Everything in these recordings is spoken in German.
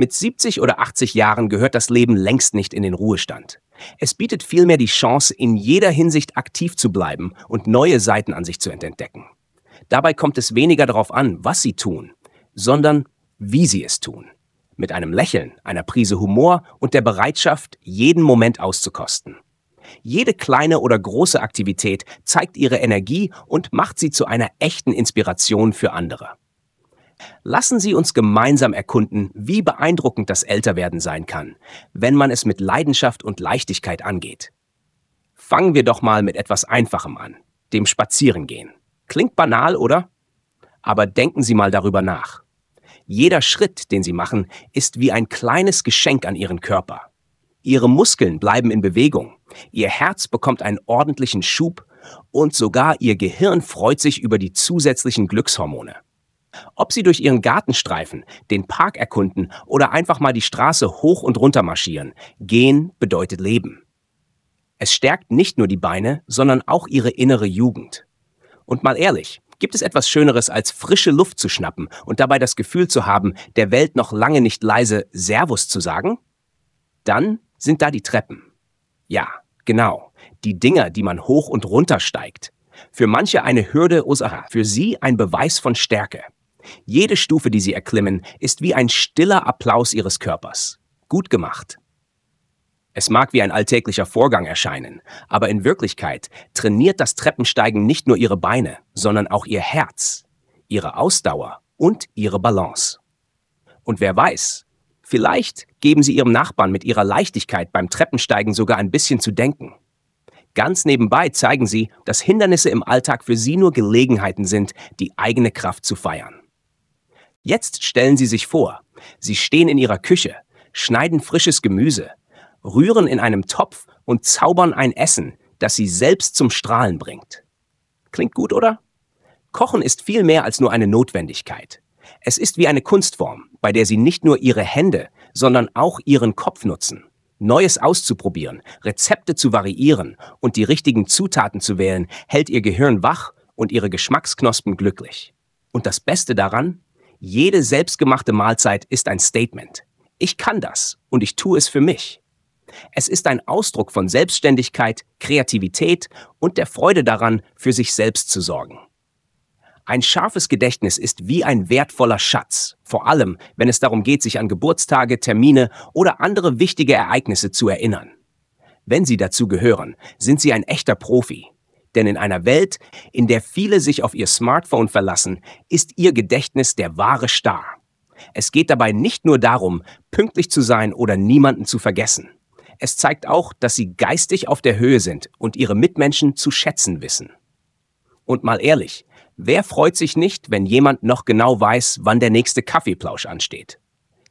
Mit 70 oder 80 Jahren gehört das Leben längst nicht in den Ruhestand. Es bietet vielmehr die Chance, in jeder Hinsicht aktiv zu bleiben und neue Seiten an sich zu entdecken. Dabei kommt es weniger darauf an, was sie tun, sondern wie sie es tun. Mit einem Lächeln, einer Prise Humor und der Bereitschaft, jeden Moment auszukosten. Jede kleine oder große Aktivität zeigt ihre Energie und macht sie zu einer echten Inspiration für andere. Lassen Sie uns gemeinsam erkunden, wie beeindruckend das Älterwerden sein kann, wenn man es mit Leidenschaft und Leichtigkeit angeht. Fangen wir doch mal mit etwas Einfachem an, dem Spazierengehen. Klingt banal, oder? Aber denken Sie mal darüber nach. Jeder Schritt, den Sie machen, ist wie ein kleines Geschenk an Ihren Körper. Ihre Muskeln bleiben in Bewegung, Ihr Herz bekommt einen ordentlichen Schub und sogar Ihr Gehirn freut sich über die zusätzlichen Glückshormone. Ob Sie durch Ihren Garten streifen, den Park erkunden oder einfach mal die Straße hoch und runter marschieren, gehen bedeutet Leben. Es stärkt nicht nur die Beine, sondern auch Ihre innere Jugend. Und mal ehrlich, gibt es etwas Schöneres, als frische Luft zu schnappen und dabei das Gefühl zu haben, der Welt noch lange nicht leise Servus zu sagen? Dann sind da die Treppen. Ja, genau, die Dinger, die man hoch und runter steigt. Für manche eine Hürde unserer, für sie ein Beweis von Stärke. Jede Stufe, die Sie erklimmen, ist wie ein stiller Applaus Ihres Körpers. Gut gemacht. Es mag wie ein alltäglicher Vorgang erscheinen, aber in Wirklichkeit trainiert das Treppensteigen nicht nur Ihre Beine, sondern auch Ihr Herz, Ihre Ausdauer und Ihre Balance. Und wer weiß, vielleicht geben Sie Ihrem Nachbarn mit Ihrer Leichtigkeit beim Treppensteigen sogar ein bisschen zu denken. Ganz nebenbei zeigen Sie, dass Hindernisse im Alltag für Sie nur Gelegenheiten sind, die eigene Kraft zu feiern. Jetzt stellen Sie sich vor, Sie stehen in Ihrer Küche, schneiden frisches Gemüse, rühren in einem Topf und zaubern ein Essen, das Sie selbst zum Strahlen bringt. Klingt gut, oder? Kochen ist viel mehr als nur eine Notwendigkeit. Es ist wie eine Kunstform, bei der Sie nicht nur Ihre Hände, sondern auch Ihren Kopf nutzen. Neues auszuprobieren, Rezepte zu variieren und die richtigen Zutaten zu wählen, hält Ihr Gehirn wach und Ihre Geschmacksknospen glücklich. Und das Beste daran, jede selbstgemachte Mahlzeit ist ein Statement. Ich kann das und ich tue es für mich. Es ist ein Ausdruck von Selbstständigkeit, Kreativität und der Freude daran, für sich selbst zu sorgen. Ein scharfes Gedächtnis ist wie ein wertvoller Schatz, vor allem wenn es darum geht, sich an Geburtstage, Termine oder andere wichtige Ereignisse zu erinnern. Wenn Sie dazu gehören, sind Sie ein echter Profi. Denn in einer Welt, in der viele sich auf ihr Smartphone verlassen, ist ihr Gedächtnis der wahre Star. Es geht dabei nicht nur darum, pünktlich zu sein oder niemanden zu vergessen. Es zeigt auch, dass sie geistig auf der Höhe sind und ihre Mitmenschen zu schätzen wissen. Und mal ehrlich, wer freut sich nicht, wenn jemand noch genau weiß, wann der nächste Kaffeeplausch ansteht?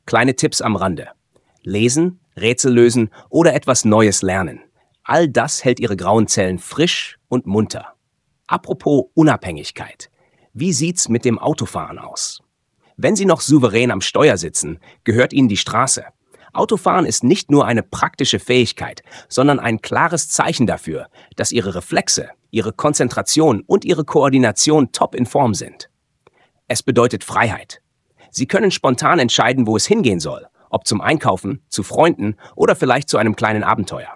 Kleine Tipps am Rande. Lesen, Rätsel lösen oder etwas Neues lernen. All das hält ihre grauen Zellen frisch, und munter. Apropos Unabhängigkeit. Wie sieht's mit dem Autofahren aus? Wenn Sie noch souverän am Steuer sitzen, gehört Ihnen die Straße. Autofahren ist nicht nur eine praktische Fähigkeit, sondern ein klares Zeichen dafür, dass Ihre Reflexe, Ihre Konzentration und Ihre Koordination top in Form sind. Es bedeutet Freiheit. Sie können spontan entscheiden, wo es hingehen soll, ob zum Einkaufen, zu Freunden oder vielleicht zu einem kleinen Abenteuer.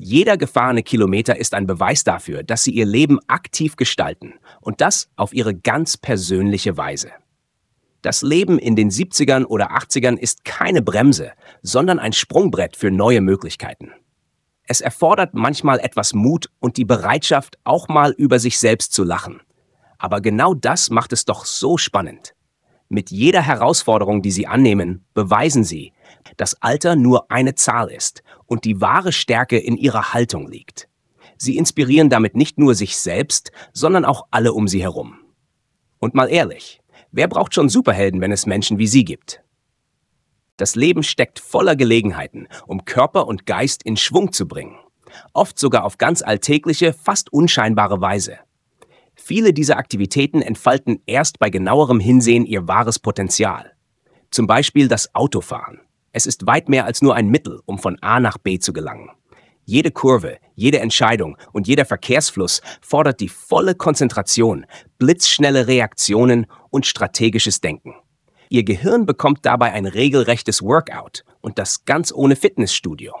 Jeder gefahrene Kilometer ist ein Beweis dafür, dass sie ihr Leben aktiv gestalten und das auf ihre ganz persönliche Weise. Das Leben in den 70ern oder 80ern ist keine Bremse, sondern ein Sprungbrett für neue Möglichkeiten. Es erfordert manchmal etwas Mut und die Bereitschaft, auch mal über sich selbst zu lachen. Aber genau das macht es doch so spannend. Mit jeder Herausforderung, die Sie annehmen, beweisen Sie, dass Alter nur eine Zahl ist und die wahre Stärke in ihrer Haltung liegt. Sie inspirieren damit nicht nur sich selbst, sondern auch alle um sie herum. Und mal ehrlich, wer braucht schon Superhelden, wenn es Menschen wie sie gibt? Das Leben steckt voller Gelegenheiten, um Körper und Geist in Schwung zu bringen. Oft sogar auf ganz alltägliche, fast unscheinbare Weise. Viele dieser Aktivitäten entfalten erst bei genauerem Hinsehen ihr wahres Potenzial. Zum Beispiel das Autofahren. Es ist weit mehr als nur ein Mittel, um von A nach B zu gelangen. Jede Kurve, jede Entscheidung und jeder Verkehrsfluss fordert die volle Konzentration, blitzschnelle Reaktionen und strategisches Denken. Ihr Gehirn bekommt dabei ein regelrechtes Workout und das ganz ohne Fitnessstudio.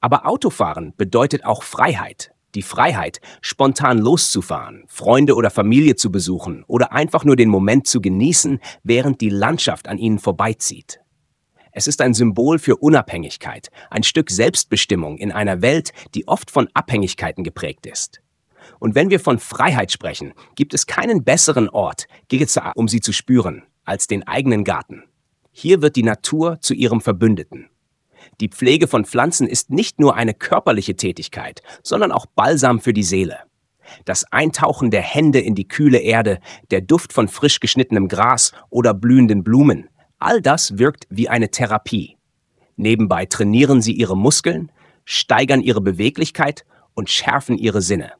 Aber Autofahren bedeutet auch Freiheit. Die Freiheit, spontan loszufahren, Freunde oder Familie zu besuchen oder einfach nur den Moment zu genießen, während die Landschaft an ihnen vorbeizieht. Es ist ein Symbol für Unabhängigkeit, ein Stück Selbstbestimmung in einer Welt, die oft von Abhängigkeiten geprägt ist. Und wenn wir von Freiheit sprechen, gibt es keinen besseren Ort, um sie zu spüren, als den eigenen Garten. Hier wird die Natur zu ihrem Verbündeten. Die Pflege von Pflanzen ist nicht nur eine körperliche Tätigkeit, sondern auch Balsam für die Seele. Das Eintauchen der Hände in die kühle Erde, der Duft von frisch geschnittenem Gras oder blühenden Blumen All das wirkt wie eine Therapie. Nebenbei trainieren sie ihre Muskeln, steigern ihre Beweglichkeit und schärfen ihre Sinne.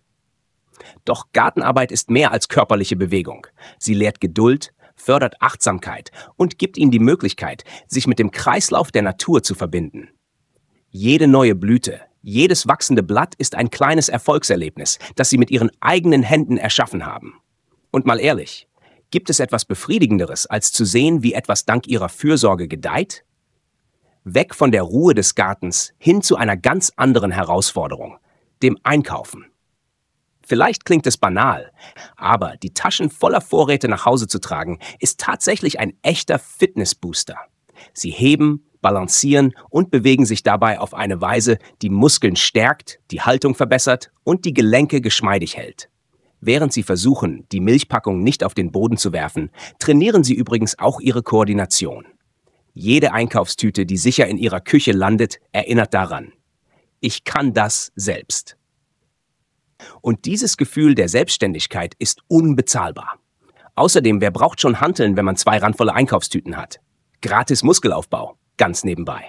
Doch Gartenarbeit ist mehr als körperliche Bewegung. Sie lehrt Geduld, fördert Achtsamkeit und gibt ihnen die Möglichkeit, sich mit dem Kreislauf der Natur zu verbinden. Jede neue Blüte, jedes wachsende Blatt ist ein kleines Erfolgserlebnis, das sie mit ihren eigenen Händen erschaffen haben. Und mal ehrlich, Gibt es etwas Befriedigenderes, als zu sehen, wie etwas dank ihrer Fürsorge gedeiht? Weg von der Ruhe des Gartens hin zu einer ganz anderen Herausforderung, dem Einkaufen. Vielleicht klingt es banal, aber die Taschen voller Vorräte nach Hause zu tragen, ist tatsächlich ein echter Fitnessbooster. Sie heben, balancieren und bewegen sich dabei auf eine Weise, die Muskeln stärkt, die Haltung verbessert und die Gelenke geschmeidig hält. Während Sie versuchen, die Milchpackung nicht auf den Boden zu werfen, trainieren Sie übrigens auch Ihre Koordination. Jede Einkaufstüte, die sicher in Ihrer Küche landet, erinnert daran. Ich kann das selbst. Und dieses Gefühl der Selbstständigkeit ist unbezahlbar. Außerdem, wer braucht schon Hanteln, wenn man zwei randvolle Einkaufstüten hat? Gratis Muskelaufbau, ganz nebenbei.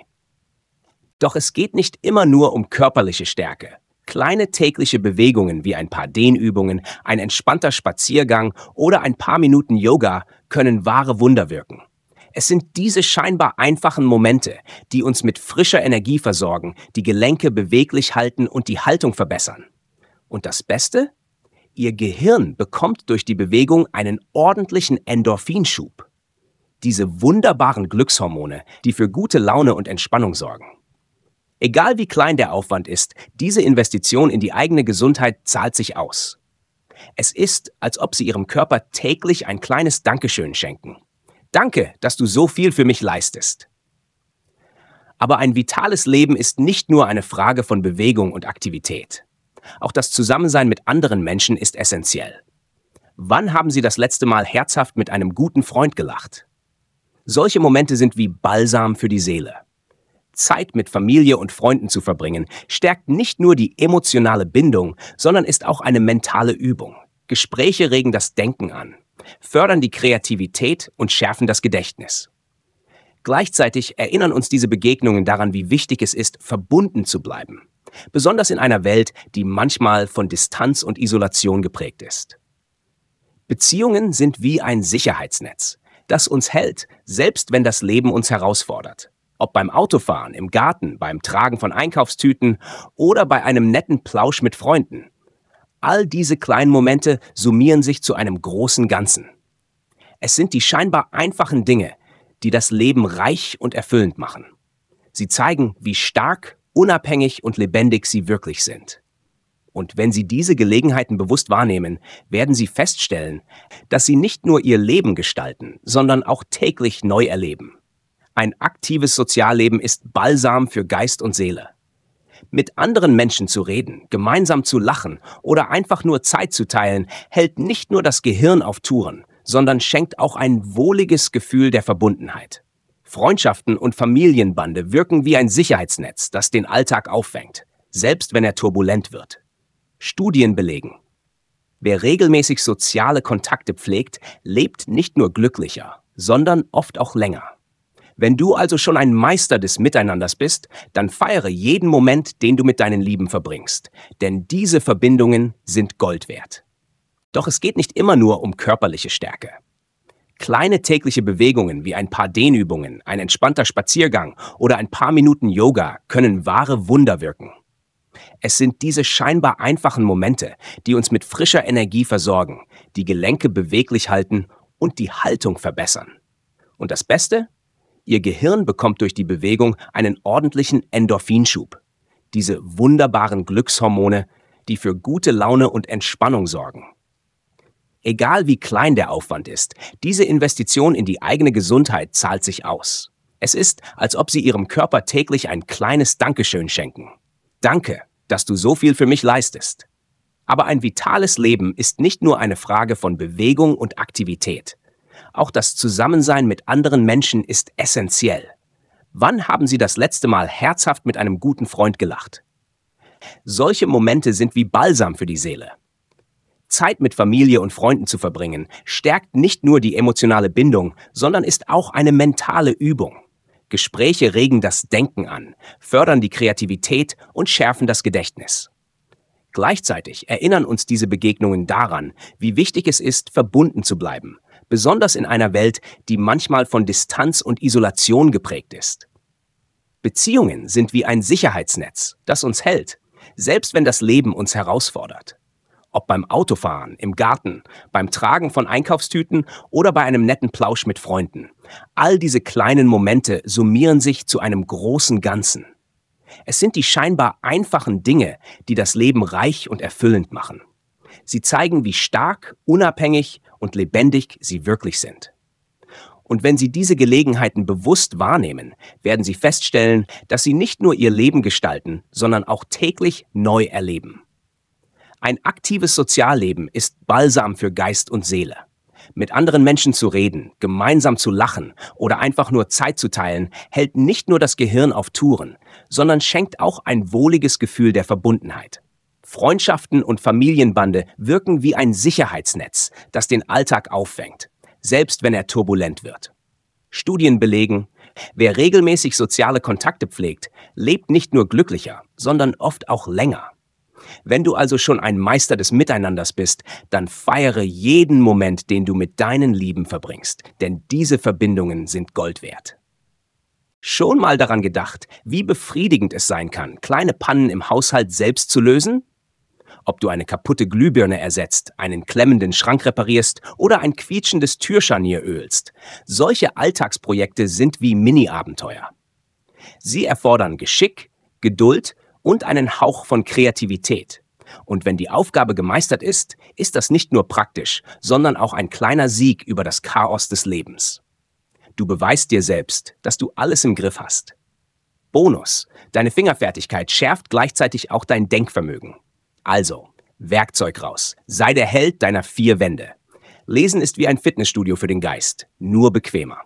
Doch es geht nicht immer nur um körperliche Stärke. Kleine tägliche Bewegungen wie ein paar Dehnübungen, ein entspannter Spaziergang oder ein paar Minuten Yoga können wahre Wunder wirken. Es sind diese scheinbar einfachen Momente, die uns mit frischer Energie versorgen, die Gelenke beweglich halten und die Haltung verbessern. Und das Beste? Ihr Gehirn bekommt durch die Bewegung einen ordentlichen Endorphinschub. Diese wunderbaren Glückshormone, die für gute Laune und Entspannung sorgen. Egal wie klein der Aufwand ist, diese Investition in die eigene Gesundheit zahlt sich aus. Es ist, als ob Sie Ihrem Körper täglich ein kleines Dankeschön schenken. Danke, dass du so viel für mich leistest. Aber ein vitales Leben ist nicht nur eine Frage von Bewegung und Aktivität. Auch das Zusammensein mit anderen Menschen ist essentiell. Wann haben Sie das letzte Mal herzhaft mit einem guten Freund gelacht? Solche Momente sind wie Balsam für die Seele. Zeit mit Familie und Freunden zu verbringen, stärkt nicht nur die emotionale Bindung, sondern ist auch eine mentale Übung. Gespräche regen das Denken an, fördern die Kreativität und schärfen das Gedächtnis. Gleichzeitig erinnern uns diese Begegnungen daran, wie wichtig es ist, verbunden zu bleiben, besonders in einer Welt, die manchmal von Distanz und Isolation geprägt ist. Beziehungen sind wie ein Sicherheitsnetz, das uns hält, selbst wenn das Leben uns herausfordert. Ob beim Autofahren, im Garten, beim Tragen von Einkaufstüten oder bei einem netten Plausch mit Freunden. All diese kleinen Momente summieren sich zu einem großen Ganzen. Es sind die scheinbar einfachen Dinge, die das Leben reich und erfüllend machen. Sie zeigen, wie stark, unabhängig und lebendig sie wirklich sind. Und wenn Sie diese Gelegenheiten bewusst wahrnehmen, werden Sie feststellen, dass Sie nicht nur Ihr Leben gestalten, sondern auch täglich neu erleben. Ein aktives Sozialleben ist Balsam für Geist und Seele. Mit anderen Menschen zu reden, gemeinsam zu lachen oder einfach nur Zeit zu teilen, hält nicht nur das Gehirn auf Touren, sondern schenkt auch ein wohliges Gefühl der Verbundenheit. Freundschaften und Familienbande wirken wie ein Sicherheitsnetz, das den Alltag auffängt, selbst wenn er turbulent wird. Studien belegen, wer regelmäßig soziale Kontakte pflegt, lebt nicht nur glücklicher, sondern oft auch länger. Wenn du also schon ein Meister des Miteinanders bist, dann feiere jeden Moment, den du mit deinen Lieben verbringst, denn diese Verbindungen sind Gold wert. Doch es geht nicht immer nur um körperliche Stärke. Kleine tägliche Bewegungen wie ein paar Dehnübungen, ein entspannter Spaziergang oder ein paar Minuten Yoga können wahre Wunder wirken. Es sind diese scheinbar einfachen Momente, die uns mit frischer Energie versorgen, die Gelenke beweglich halten und die Haltung verbessern. Und das Beste? Ihr Gehirn bekommt durch die Bewegung einen ordentlichen Endorphinschub. Diese wunderbaren Glückshormone, die für gute Laune und Entspannung sorgen. Egal wie klein der Aufwand ist, diese Investition in die eigene Gesundheit zahlt sich aus. Es ist, als ob Sie Ihrem Körper täglich ein kleines Dankeschön schenken. Danke, dass du so viel für mich leistest. Aber ein vitales Leben ist nicht nur eine Frage von Bewegung und Aktivität, auch das Zusammensein mit anderen Menschen ist essentiell. Wann haben Sie das letzte Mal herzhaft mit einem guten Freund gelacht? Solche Momente sind wie Balsam für die Seele. Zeit mit Familie und Freunden zu verbringen, stärkt nicht nur die emotionale Bindung, sondern ist auch eine mentale Übung. Gespräche regen das Denken an, fördern die Kreativität und schärfen das Gedächtnis. Gleichzeitig erinnern uns diese Begegnungen daran, wie wichtig es ist, verbunden zu bleiben besonders in einer Welt, die manchmal von Distanz und Isolation geprägt ist. Beziehungen sind wie ein Sicherheitsnetz, das uns hält, selbst wenn das Leben uns herausfordert. Ob beim Autofahren, im Garten, beim Tragen von Einkaufstüten oder bei einem netten Plausch mit Freunden. All diese kleinen Momente summieren sich zu einem großen Ganzen. Es sind die scheinbar einfachen Dinge, die das Leben reich und erfüllend machen. Sie zeigen, wie stark, unabhängig und lebendig sie wirklich sind. Und wenn Sie diese Gelegenheiten bewusst wahrnehmen, werden Sie feststellen, dass Sie nicht nur Ihr Leben gestalten, sondern auch täglich neu erleben. Ein aktives Sozialleben ist Balsam für Geist und Seele. Mit anderen Menschen zu reden, gemeinsam zu lachen oder einfach nur Zeit zu teilen, hält nicht nur das Gehirn auf Touren, sondern schenkt auch ein wohliges Gefühl der Verbundenheit. Freundschaften und Familienbande wirken wie ein Sicherheitsnetz, das den Alltag auffängt, selbst wenn er turbulent wird. Studien belegen, wer regelmäßig soziale Kontakte pflegt, lebt nicht nur glücklicher, sondern oft auch länger. Wenn du also schon ein Meister des Miteinanders bist, dann feiere jeden Moment, den du mit deinen Lieben verbringst, denn diese Verbindungen sind Gold wert. Schon mal daran gedacht, wie befriedigend es sein kann, kleine Pannen im Haushalt selbst zu lösen? Ob du eine kaputte Glühbirne ersetzt, einen klemmenden Schrank reparierst oder ein quietschendes Türscharnier ölst. Solche Alltagsprojekte sind wie Mini-Abenteuer. Sie erfordern Geschick, Geduld und einen Hauch von Kreativität. Und wenn die Aufgabe gemeistert ist, ist das nicht nur praktisch, sondern auch ein kleiner Sieg über das Chaos des Lebens. Du beweist dir selbst, dass du alles im Griff hast. Bonus. Deine Fingerfertigkeit schärft gleichzeitig auch dein Denkvermögen. Also, Werkzeug raus. Sei der Held deiner vier Wände. Lesen ist wie ein Fitnessstudio für den Geist, nur bequemer.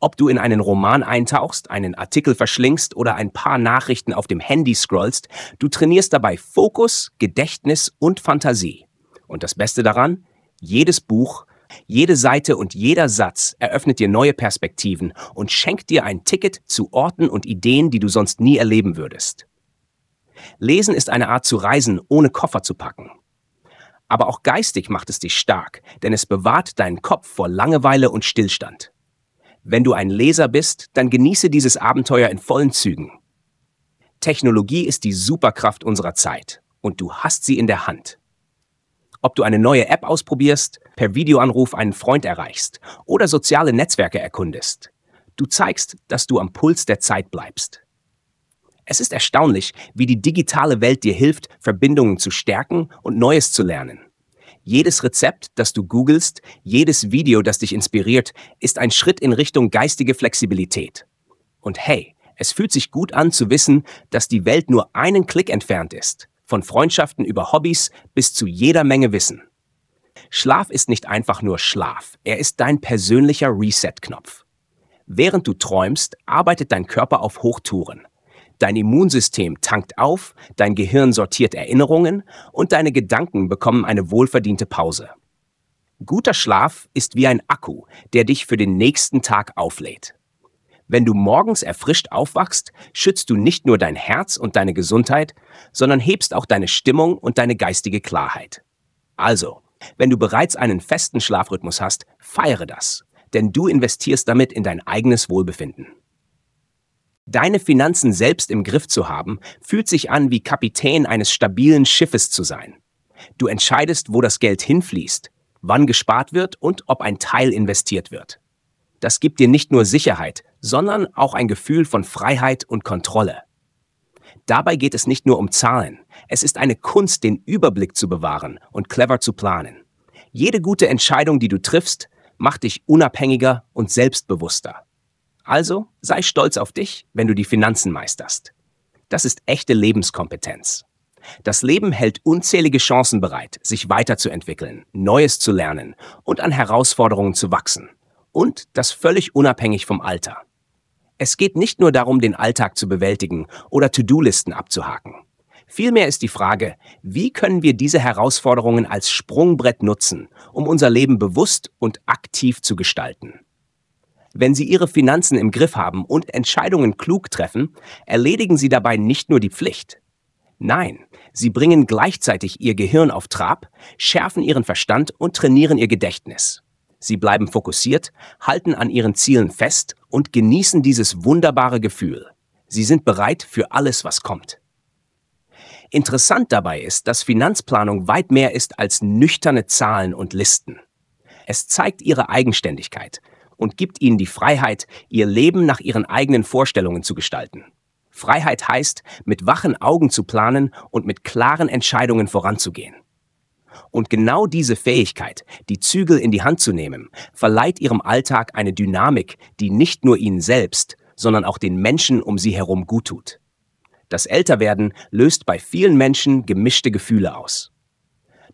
Ob du in einen Roman eintauchst, einen Artikel verschlingst oder ein paar Nachrichten auf dem Handy scrollst, du trainierst dabei Fokus, Gedächtnis und Fantasie. Und das Beste daran, jedes Buch, jede Seite und jeder Satz eröffnet dir neue Perspektiven und schenkt dir ein Ticket zu Orten und Ideen, die du sonst nie erleben würdest. Lesen ist eine Art zu reisen, ohne Koffer zu packen. Aber auch geistig macht es dich stark, denn es bewahrt deinen Kopf vor Langeweile und Stillstand. Wenn du ein Leser bist, dann genieße dieses Abenteuer in vollen Zügen. Technologie ist die Superkraft unserer Zeit und du hast sie in der Hand. Ob du eine neue App ausprobierst, per Videoanruf einen Freund erreichst oder soziale Netzwerke erkundest, du zeigst, dass du am Puls der Zeit bleibst. Es ist erstaunlich, wie die digitale Welt dir hilft, Verbindungen zu stärken und Neues zu lernen. Jedes Rezept, das du googelst, jedes Video, das dich inspiriert, ist ein Schritt in Richtung geistige Flexibilität. Und hey, es fühlt sich gut an zu wissen, dass die Welt nur einen Klick entfernt ist, von Freundschaften über Hobbys bis zu jeder Menge Wissen. Schlaf ist nicht einfach nur Schlaf, er ist dein persönlicher Reset-Knopf. Während du träumst, arbeitet dein Körper auf Hochtouren. Dein Immunsystem tankt auf, dein Gehirn sortiert Erinnerungen und deine Gedanken bekommen eine wohlverdiente Pause. Guter Schlaf ist wie ein Akku, der dich für den nächsten Tag auflädt. Wenn du morgens erfrischt aufwachst, schützt du nicht nur dein Herz und deine Gesundheit, sondern hebst auch deine Stimmung und deine geistige Klarheit. Also, wenn du bereits einen festen Schlafrhythmus hast, feiere das, denn du investierst damit in dein eigenes Wohlbefinden. Deine Finanzen selbst im Griff zu haben, fühlt sich an, wie Kapitän eines stabilen Schiffes zu sein. Du entscheidest, wo das Geld hinfließt, wann gespart wird und ob ein Teil investiert wird. Das gibt dir nicht nur Sicherheit, sondern auch ein Gefühl von Freiheit und Kontrolle. Dabei geht es nicht nur um Zahlen. Es ist eine Kunst, den Überblick zu bewahren und clever zu planen. Jede gute Entscheidung, die du triffst, macht dich unabhängiger und selbstbewusster. Also sei stolz auf dich, wenn du die Finanzen meisterst. Das ist echte Lebenskompetenz. Das Leben hält unzählige Chancen bereit, sich weiterzuentwickeln, Neues zu lernen und an Herausforderungen zu wachsen. Und das völlig unabhängig vom Alter. Es geht nicht nur darum, den Alltag zu bewältigen oder To-Do-Listen abzuhaken. Vielmehr ist die Frage, wie können wir diese Herausforderungen als Sprungbrett nutzen, um unser Leben bewusst und aktiv zu gestalten. Wenn Sie Ihre Finanzen im Griff haben und Entscheidungen klug treffen, erledigen Sie dabei nicht nur die Pflicht. Nein, Sie bringen gleichzeitig Ihr Gehirn auf Trab, schärfen Ihren Verstand und trainieren Ihr Gedächtnis. Sie bleiben fokussiert, halten an Ihren Zielen fest und genießen dieses wunderbare Gefühl. Sie sind bereit für alles, was kommt. Interessant dabei ist, dass Finanzplanung weit mehr ist als nüchterne Zahlen und Listen. Es zeigt ihre Eigenständigkeit, und gibt ihnen die Freiheit, ihr Leben nach ihren eigenen Vorstellungen zu gestalten. Freiheit heißt, mit wachen Augen zu planen und mit klaren Entscheidungen voranzugehen. Und genau diese Fähigkeit, die Zügel in die Hand zu nehmen, verleiht ihrem Alltag eine Dynamik, die nicht nur ihnen selbst, sondern auch den Menschen um sie herum gut tut. Das Älterwerden löst bei vielen Menschen gemischte Gefühle aus.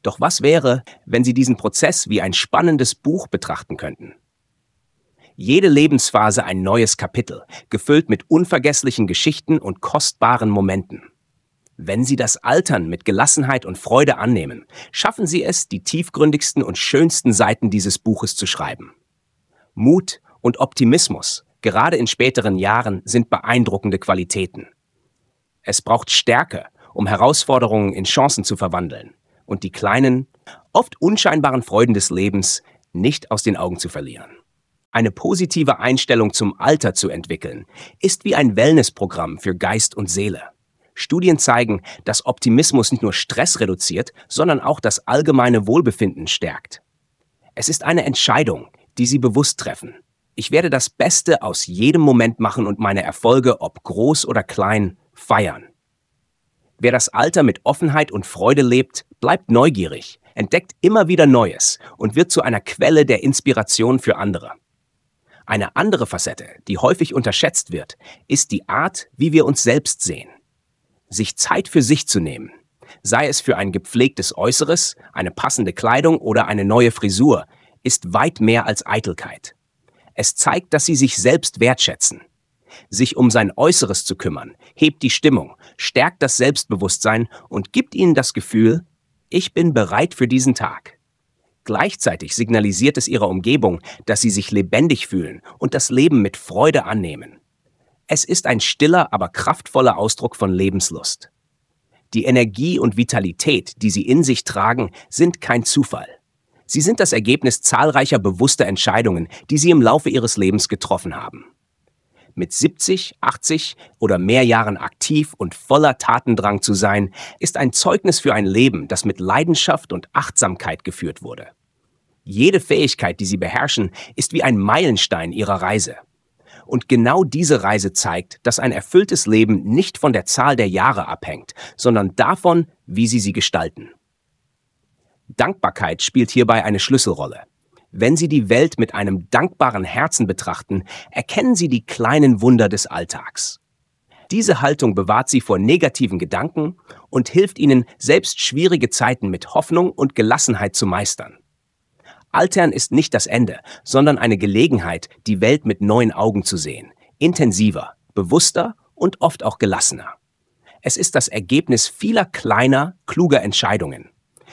Doch was wäre, wenn Sie diesen Prozess wie ein spannendes Buch betrachten könnten? Jede Lebensphase ein neues Kapitel, gefüllt mit unvergesslichen Geschichten und kostbaren Momenten. Wenn Sie das Altern mit Gelassenheit und Freude annehmen, schaffen Sie es, die tiefgründigsten und schönsten Seiten dieses Buches zu schreiben. Mut und Optimismus, gerade in späteren Jahren, sind beeindruckende Qualitäten. Es braucht Stärke, um Herausforderungen in Chancen zu verwandeln und die kleinen, oft unscheinbaren Freuden des Lebens nicht aus den Augen zu verlieren. Eine positive Einstellung zum Alter zu entwickeln, ist wie ein Wellnessprogramm für Geist und Seele. Studien zeigen, dass Optimismus nicht nur Stress reduziert, sondern auch das allgemeine Wohlbefinden stärkt. Es ist eine Entscheidung, die Sie bewusst treffen. Ich werde das Beste aus jedem Moment machen und meine Erfolge, ob groß oder klein, feiern. Wer das Alter mit Offenheit und Freude lebt, bleibt neugierig, entdeckt immer wieder Neues und wird zu einer Quelle der Inspiration für andere. Eine andere Facette, die häufig unterschätzt wird, ist die Art, wie wir uns selbst sehen. Sich Zeit für sich zu nehmen, sei es für ein gepflegtes Äußeres, eine passende Kleidung oder eine neue Frisur, ist weit mehr als Eitelkeit. Es zeigt, dass sie sich selbst wertschätzen. Sich um sein Äußeres zu kümmern, hebt die Stimmung, stärkt das Selbstbewusstsein und gibt ihnen das Gefühl, ich bin bereit für diesen Tag. Gleichzeitig signalisiert es ihrer Umgebung, dass sie sich lebendig fühlen und das Leben mit Freude annehmen. Es ist ein stiller, aber kraftvoller Ausdruck von Lebenslust. Die Energie und Vitalität, die sie in sich tragen, sind kein Zufall. Sie sind das Ergebnis zahlreicher bewusster Entscheidungen, die sie im Laufe ihres Lebens getroffen haben. Mit 70, 80 oder mehr Jahren aktiv und voller Tatendrang zu sein, ist ein Zeugnis für ein Leben, das mit Leidenschaft und Achtsamkeit geführt wurde. Jede Fähigkeit, die sie beherrschen, ist wie ein Meilenstein ihrer Reise. Und genau diese Reise zeigt, dass ein erfülltes Leben nicht von der Zahl der Jahre abhängt, sondern davon, wie sie sie gestalten. Dankbarkeit spielt hierbei eine Schlüsselrolle. Wenn Sie die Welt mit einem dankbaren Herzen betrachten, erkennen Sie die kleinen Wunder des Alltags. Diese Haltung bewahrt Sie vor negativen Gedanken und hilft Ihnen, selbst schwierige Zeiten mit Hoffnung und Gelassenheit zu meistern. Altern ist nicht das Ende, sondern eine Gelegenheit, die Welt mit neuen Augen zu sehen, intensiver, bewusster und oft auch gelassener. Es ist das Ergebnis vieler kleiner, kluger Entscheidungen.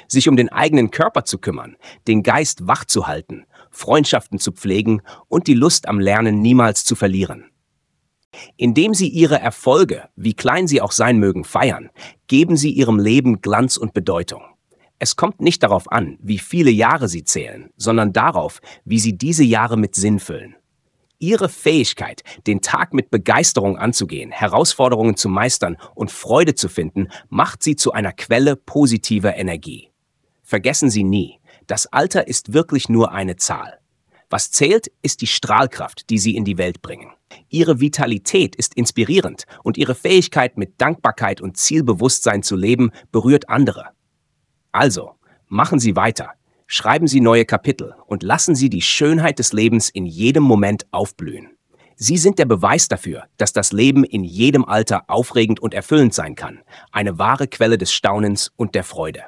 Sich um den eigenen Körper zu kümmern, den Geist wach zu halten, Freundschaften zu pflegen und die Lust am Lernen niemals zu verlieren. Indem Sie Ihre Erfolge, wie klein sie auch sein mögen, feiern, geben Sie Ihrem Leben Glanz und Bedeutung. Es kommt nicht darauf an, wie viele Jahre Sie zählen, sondern darauf, wie Sie diese Jahre mit Sinn füllen. Ihre Fähigkeit, den Tag mit Begeisterung anzugehen, Herausforderungen zu meistern und Freude zu finden, macht Sie zu einer Quelle positiver Energie. Vergessen Sie nie, das Alter ist wirklich nur eine Zahl. Was zählt, ist die Strahlkraft, die Sie in die Welt bringen. Ihre Vitalität ist inspirierend und Ihre Fähigkeit, mit Dankbarkeit und Zielbewusstsein zu leben, berührt andere. Also, machen Sie weiter, schreiben Sie neue Kapitel und lassen Sie die Schönheit des Lebens in jedem Moment aufblühen. Sie sind der Beweis dafür, dass das Leben in jedem Alter aufregend und erfüllend sein kann, eine wahre Quelle des Staunens und der Freude.